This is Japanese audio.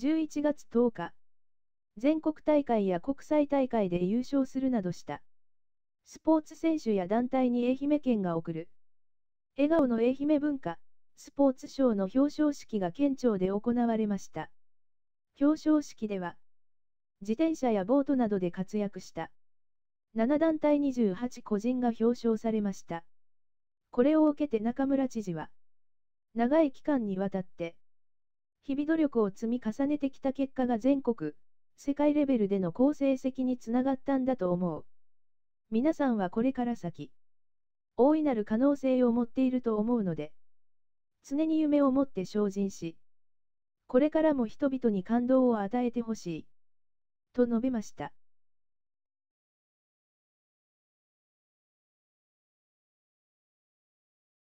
11月10日、全国大会や国際大会で優勝するなどした。スポーツ選手や団体に愛媛県が贈る。笑顔の愛媛文化、スポーツ賞の表彰式が県庁で行われました。表彰式では、自転車やボートなどで活躍した。7団体28個人が表彰されました。これを受けて中村知事は、長い期間にわたって、日々努力を積み重ねてきた結果が全国、世界レベルでの好成績につながったんだと思う。皆さんはこれから先、大いなる可能性を持っていると思うので、常に夢を持って精進し、これからも人々に感動を与えてほしい、と述べました。